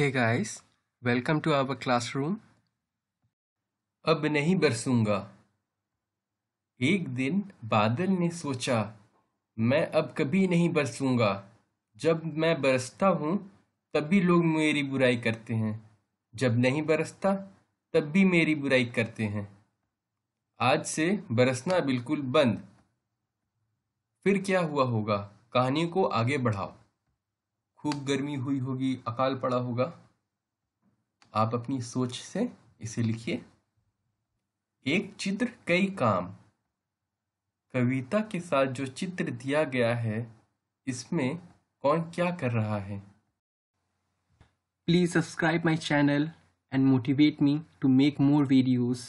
hey guys welcome to our classroom अब नहीं बरसूंगा एक दिन बादल ने सोचा मैं अब कभी नहीं बरसूंगा जब मैं बरसता हूँ तब भी लोग मेरी बुराई करते हैं जब नहीं बरसता तब भी मेरी बुराई करते हैं आज से बरसना बिल्कुल बंद फिर क्या हुआ होगा कहानी को आगे बढ़ाओ खूब गर्मी हुई होगी अकाल पड़ा होगा आप अपनी सोच से इसे लिखिए एक चित्र कई काम कविता के साथ जो चित्र दिया गया है इसमें कौन क्या कर रहा है please subscribe my channel and motivate me to make more videos